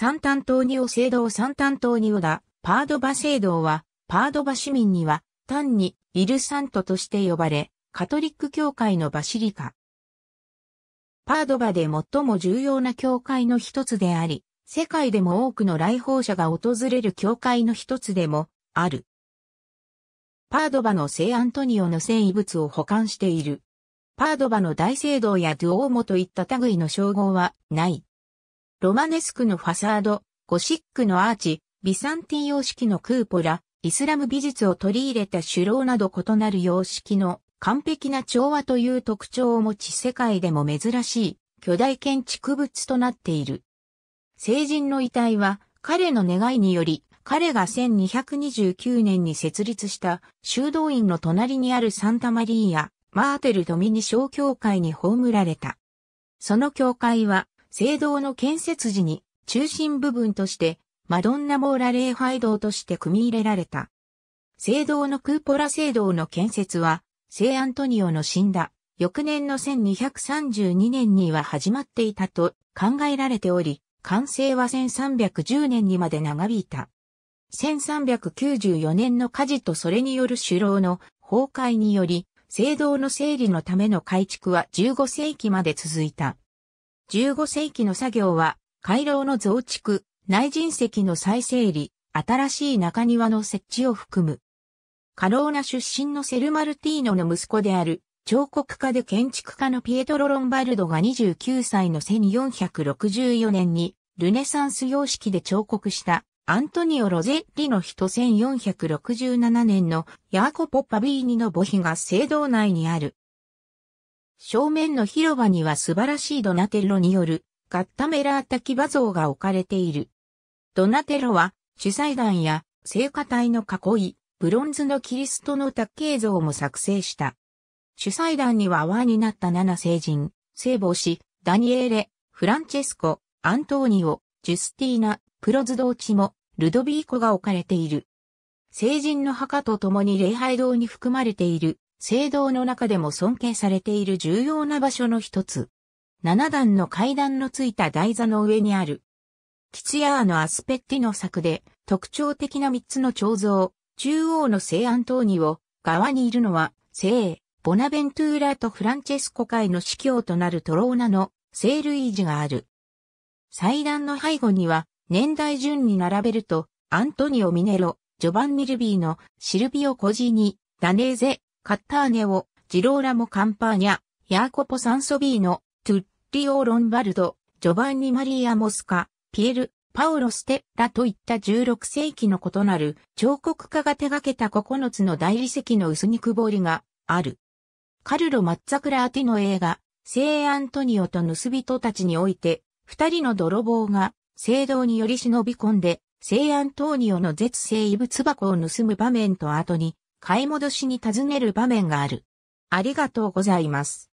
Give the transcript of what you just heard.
三担当にオ聖堂三担当にオだ。パードバ聖堂は、パードバ市民には、単にイルサントとして呼ばれ、カトリック教会のバシリカ。パードバで最も重要な教会の一つであり、世界でも多くの来訪者が訪れる教会の一つでもある。パードバの聖アントニオの遷移物を保管している。パードバの大聖堂やドゥオーモといった類の称号はない。ロマネスクのファサード、ゴシックのアーチ、ビサンティン様式のクーポラ、イスラム美術を取り入れた首楼など異なる様式の完璧な調和という特徴を持ち世界でも珍しい巨大建築物となっている。聖人の遺体は彼の願いにより彼が1229年に設立した修道院の隣にあるサンタマリーア・マーテル・ドミニ小教会に葬られた。その教会は聖堂の建設時に中心部分としてマドンナモーラ礼拝堂として組み入れられた。聖堂のクーポラ聖堂の建設は、聖アントニオの死んだ翌年の1232年には始まっていたと考えられており、完成は1310年にまで長引いた。1394年の火事とそれによる首楼の崩壊により、聖堂の整理のための改築は15世紀まで続いた。15世紀の作業は、回廊の増築、内人石の再整理、新しい中庭の設置を含む。カローナ出身のセル・マルティーノの息子である、彫刻家で建築家のピエトロ・ロンバルドが29歳の1464年に、ルネサンス様式で彫刻したアントニオ・ロゼッリの人1467年のヤーコポ・パビーニの墓碑が聖堂内にある正面の広場には素晴らしいドナテロによるガッタメラータ騎馬像が置かれている。ドナテロは主祭壇や聖火隊の囲い、ブロンズのキリストの卓形像も作成した。主祭壇には泡になった七聖人、聖母子、ダニエーレ、フランチェスコ、アントーニオ、ジュスティーナ、プロズドーチモ、ルドビーコが置かれている。聖人の墓と共に礼拝堂に含まれている聖堂の中でも尊敬されている重要な場所の一つ。七段の階段のついた台座の上にある。キツヤーのアスペッティの作で特徴的な三つの彫像、中央の聖アントーニを側にいるのは聖、ボナベントゥーラとフランチェスコ会の司教となるトローナの聖ルイージがある。祭壇の背後には年代順に並べるとアントニオ・ミネロ、ジョバンミルビーのシルビオ・コジニ、ダネーゼ、カッターネオ、ジローラモ・カンパーニャ、ヤーコポ・サンソビーノ、トゥッリオ・ロンバルド、ジョバンニ・マリア・モスカ、ピエル、パウロ・ステッラといった16世紀の異なる彫刻家が手掛けた9つの大理石の薄肉彫りがある。カルロ・マッツァクラーティの映画、聖アントニオと盗人たちにおいて、二人の泥棒が聖堂により忍び込んで、聖アントニオの絶世遺物箱を盗む場面と後に、買い戻しに尋ねる場面がある。ありがとうございます。